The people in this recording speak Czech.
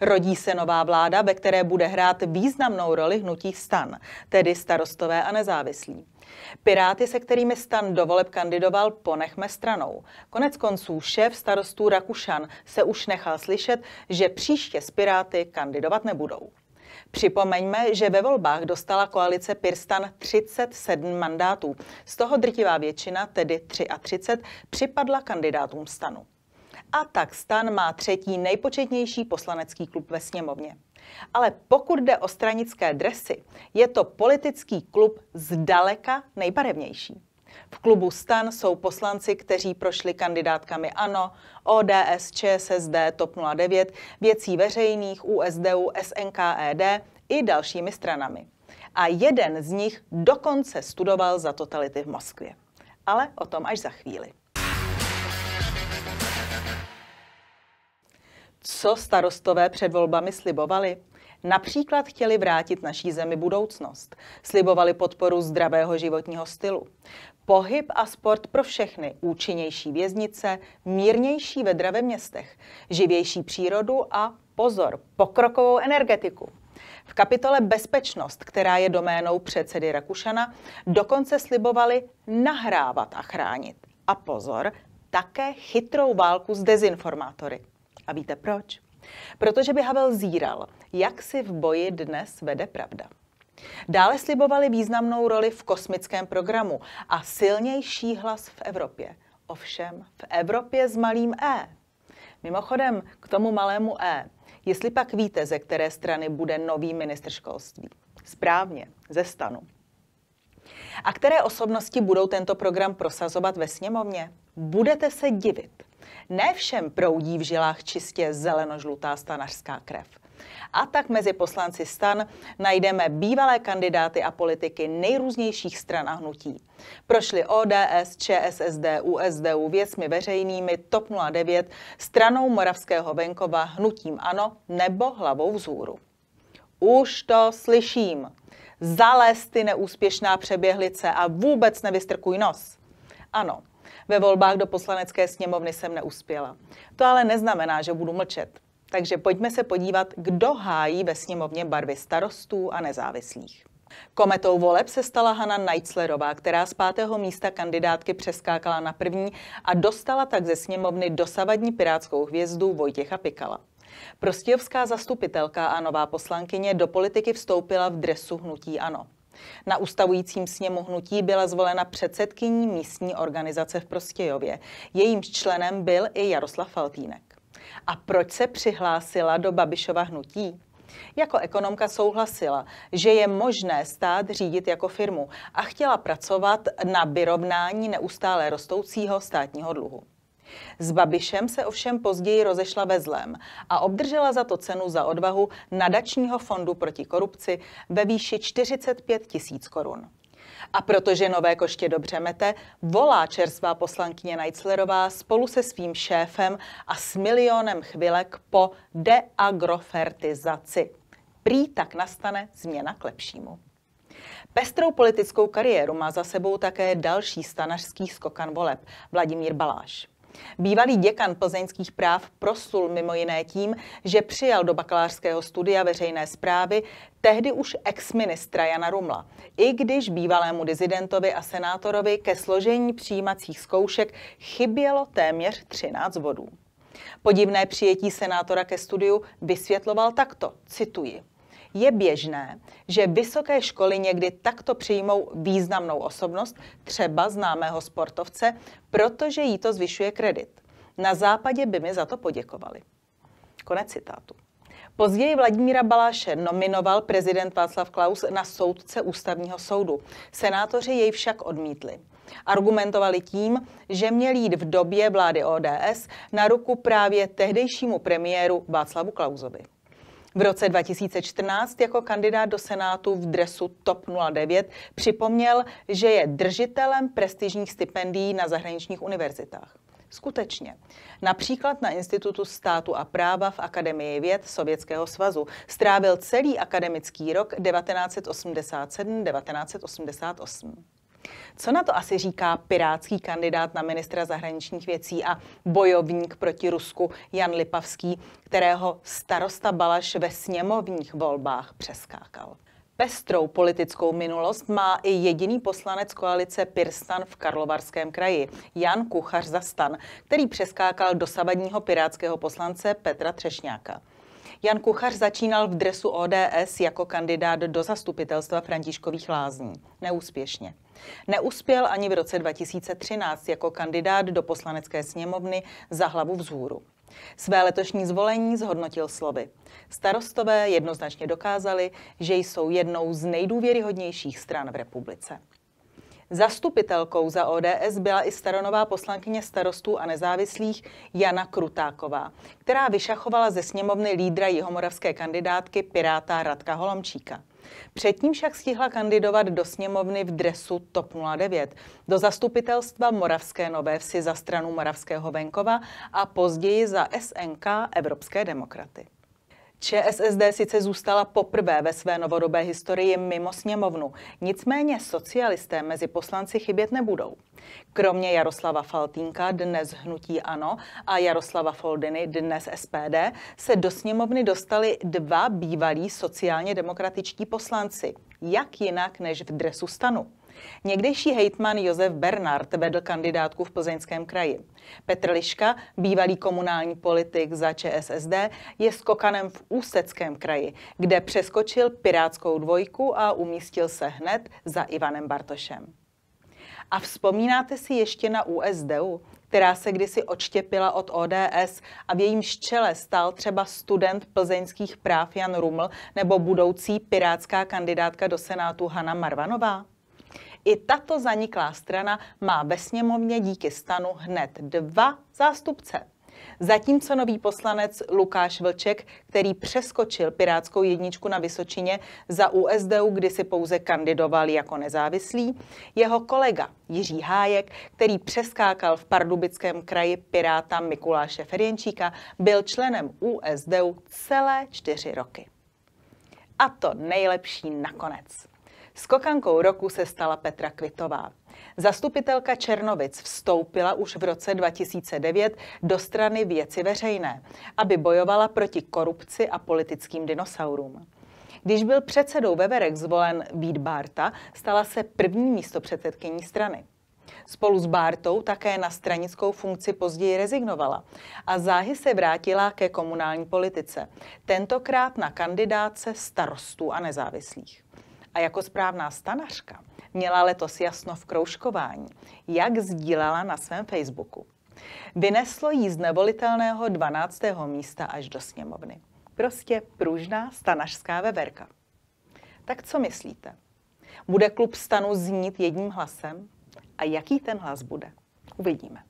Rodí se nová vláda, ve které bude hrát významnou roli hnutí stan, tedy starostové a nezávislí. Piráty, se kterými stan dovoleb kandidoval, ponechme stranou. Konec konců šéf starostů Rakušan se už nechal slyšet, že příště s Piráty kandidovat nebudou. Připomeňme, že ve volbách dostala koalice Pirstan 37 mandátů. Z toho drtivá většina, tedy 33, připadla kandidátům stanu a tak stan má třetí nejpočetnější poslanecký klub ve sněmovně. Ale pokud jde o stranické dresy, je to politický klub zdaleka nejbarevnější. V klubu STAN jsou poslanci, kteří prošli kandidátkami ANO, ODS, ČSSD, TOP 09, věcí veřejných, USDU, SNKED e i dalšími stranami. A jeden z nich dokonce studoval za totality v Moskvě. Ale o tom až za chvíli. Co starostové před volbami slibovali? Například chtěli vrátit naší zemi budoucnost. Slibovali podporu zdravého životního stylu. Pohyb a sport pro všechny, účinnější věznice, mírnější ve městech, živější přírodu a pozor, pokrokovou energetiku. V kapitole Bezpečnost, která je doménou předsedy Rakušana, dokonce slibovali nahrávat a chránit. A pozor, také chytrou válku s dezinformátory. A víte proč? Protože by Havel zíral, jak si v boji dnes vede pravda. Dále slibovali významnou roli v kosmickém programu a silnější hlas v Evropě. Ovšem v Evropě s malým E. Mimochodem k tomu malému E. Jestli pak víte, ze které strany bude nový ministr školství. Správně, ze stanu. A které osobnosti budou tento program prosazovat ve sněmovně? Budete se divit. Ne všem proudí v žilách čistě zelenožlutá stanařská krev. A tak mezi poslanci stan najdeme bývalé kandidáty a politiky nejrůznějších stran a hnutí. Prošli ODS, ČSSD, USDU, věcmi veřejnými, TOP 09, stranou Moravského venkova, hnutím ANO nebo hlavou vzhůru. Už to slyším. Zalez ty neúspěšná přeběhlice a vůbec nevystrkuj nos. Ano, ve volbách do poslanecké sněmovny jsem neuspěla. To ale neznamená, že budu mlčet. Takže pojďme se podívat, kdo hájí ve sněmovně barvy starostů a nezávislých. Kometou voleb se stala Hana Neitzlerová, která z pátého místa kandidátky přeskákala na první a dostala tak ze sněmovny dosavadní pirátskou hvězdu Vojtěcha Pikala. Prostějovská zastupitelka a nová poslankyně do politiky vstoupila v dresu hnutí ANO. Na ustavujícím sněmu hnutí byla zvolena předsedkyní místní organizace v Prostějově. Jejím členem byl i Jaroslav Faltínek. A proč se přihlásila do Babišova hnutí? Jako ekonomka souhlasila, že je možné stát řídit jako firmu a chtěla pracovat na vyrovnání neustále rostoucího státního dluhu. S Babišem se ovšem později rozešla ve zlém a obdržela za to cenu za odvahu nadačního fondu proti korupci ve výši 45 tisíc korun. A protože nové koště dobře mete, volá čerstvá poslankyně Najclerová spolu se svým šéfem a s milionem chvilek po deagrofertizaci. Prý tak nastane změna k lepšímu. Pestrou politickou kariéru má za sebou také další stanařský skokan voleb, Vladimír Baláš. Bývalý děkan plzeňských práv prosul mimo jiné tím, že přijal do bakalářského studia veřejné zprávy tehdy už ex-ministra Jana Rumla, i když bývalému dizidentovi a senátorovi ke složení přijímacích zkoušek chybělo téměř 13 bodů. Podivné přijetí senátora ke studiu vysvětloval takto, cituji – je běžné, že vysoké školy někdy takto přijmou významnou osobnost, třeba známého sportovce, protože jí to zvyšuje kredit. Na západě by mi za to poděkovali. Konec citátu. Později Vladimíra Baláše nominoval prezident Václav Klaus na soudce ústavního soudu. Senátoři jej však odmítli. Argumentovali tím, že měl jít v době vlády ODS na ruku právě tehdejšímu premiéru Václavu Klausovi. V roce 2014 jako kandidát do Senátu v dresu TOP 09 připomněl, že je držitelem prestižních stipendií na zahraničních univerzitách. Skutečně. Například na Institutu státu a práva v Akademii věd Sovětského svazu strávil celý akademický rok 1987-1988. Co na to asi říká pirátský kandidát na ministra zahraničních věcí a bojovník proti Rusku Jan Lipavský, kterého starosta Balaš ve sněmovních volbách přeskákal? Pestrou politickou minulost má i jediný poslanec koalice Pirstan v Karlovarském kraji, Jan Kuchař Zastan, který přeskákal dosavadního pirátského poslance Petra Třešňáka. Jan Kuchař začínal v dresu ODS jako kandidát do zastupitelstva Františkových lázní. Neúspěšně. Neuspěl ani v roce 2013 jako kandidát do poslanecké sněmovny za hlavu vzhůru. Své letošní zvolení zhodnotil slovy. Starostové jednoznačně dokázali, že jsou jednou z nejdůvěryhodnějších stran v republice. Zastupitelkou za ODS byla i staronová poslankyně starostů a nezávislých Jana Krutáková, která vyšachovala ze sněmovny lídra jihomoravské kandidátky Piráta Radka Holomčíka. Předtím však stihla kandidovat do sněmovny v dresu TOP 09, do zastupitelstva Moravské Nové Vsi za stranu Moravského venkova a později za SNK Evropské demokraty. ČSSD sice zůstala poprvé ve své novodobé historii mimo sněmovnu, nicméně socialisté mezi poslanci chybět nebudou. Kromě Jaroslava Faltínka dnes hnutí ANO a Jaroslava Foldiny dnes SPD se do sněmovny dostali dva bývalí sociálně demokratičtí poslanci. Jak jinak než v dresu stanu? Někdejší hejtman Josef Bernard vedl kandidátku v plzeňském kraji. Petr Liška, bývalý komunální politik za ČSSD, je skokanem v Ústeckém kraji, kde přeskočil pirátskou dvojku a umístil se hned za Ivanem Bartošem. A vzpomínáte si ještě na USDU, která se kdysi odštěpila od ODS a v jejím čele stál třeba student plzeňských práv Jan Ruml nebo budoucí pirátská kandidátka do Senátu Hanna Marvanová? I tato zaniklá strana má ve sněmovně díky stanu hned dva zástupce. Zatímco nový poslanec Lukáš Vlček, který přeskočil pirátskou jedničku na Vysočině, za USDU kdy si pouze kandidoval jako nezávislý, jeho kolega Jiří Hájek, který přeskákal v pardubickém kraji piráta Mikuláše Ferjenčíka, byl členem USDU celé čtyři roky. A to nejlepší nakonec. Skokankou roku se stala Petra Kvitová. Zastupitelka Černovic vstoupila už v roce 2009 do strany Věci veřejné, aby bojovala proti korupci a politickým dinosaurům. Když byl předsedou Veverek zvolen Vít Bárta, stala se první místopředsedkyní strany. Spolu s Bártou také na stranickou funkci později rezignovala a záhy se vrátila ke komunální politice, tentokrát na kandidáce starostů a nezávislých a jako správná stanařka měla letos jasno v kroužkování, jak sdílela na svém Facebooku. Vyneslo jí z nevolitelného 12. místa až do sněmovny. Prostě pružná stanařská veverka. Tak co myslíte? Bude klub stanu znít jedním hlasem? A jaký ten hlas bude? Uvidíme.